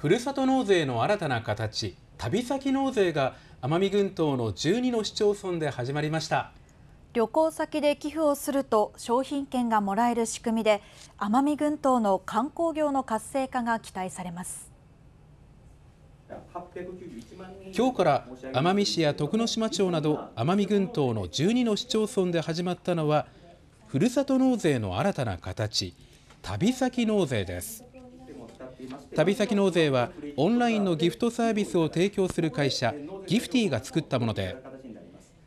ふるさと納税の新たな形旅先納税が奄美群島の12の市町村で始まりました旅行先で寄付をすると商品券がもらえる仕組みで奄美群島の観光業の活性化が期待されます今日から奄美市や徳之島町など奄美群島の12の市町村で始まったのはふるさと納税の新たな形旅先納税です旅先納税はオンラインのギフトサービスを提供する会社ギフティが作ったもので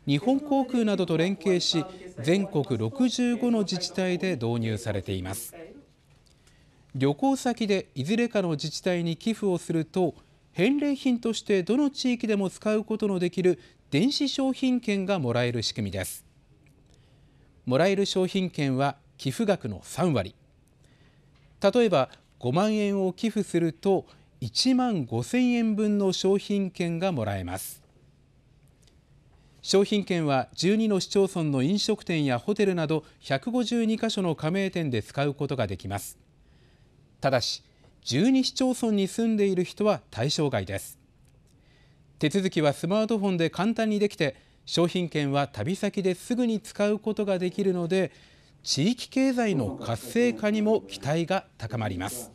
日本航空などと連携し全国65の自治体で導入されています旅行先でいずれかの自治体に寄付をすると返礼品としてどの地域でも使うことのできる電子商品券がもらえる仕組みですもらえる商品券は寄付額の3割例えば5万円を寄付すると1万5000円分の商品券がもらえます。商品券は12の市町村の飲食店やホテルなど152カ所の加盟店で使うことができます。ただし、12市町村に住んでいる人は対象外です。手続きはスマートフォンで簡単にできて、商品券は旅先ですぐに使うことができるので、地域経済の活性化にも期待が高まります。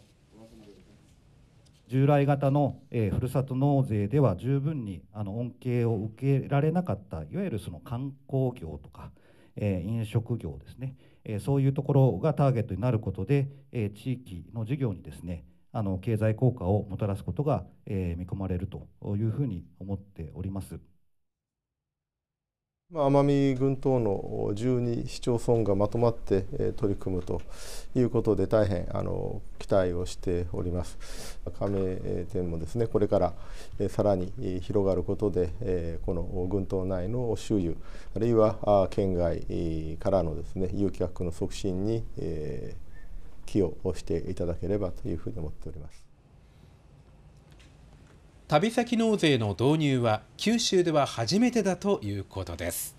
従来型の、えー、ふるさと納税では十分にあの恩恵を受けられなかったいわゆるその観光業とか、えー、飲食業ですね、えー、そういうところがターゲットになることで、え地域の事業にですねあの経済効果をもたらすことが、え見込まれるというふうに思っております。まあ、奄美群島の12市町村がまとまって、え取り組むということで大変あの期待をしております加盟店もですねこれから、えさらに広がることで、えこの群島内の周遊あるいは県外からのですね誘客の促進に、え寄与をしていただければというふうに思っております。旅先納税の導入は九州では初めてだということです。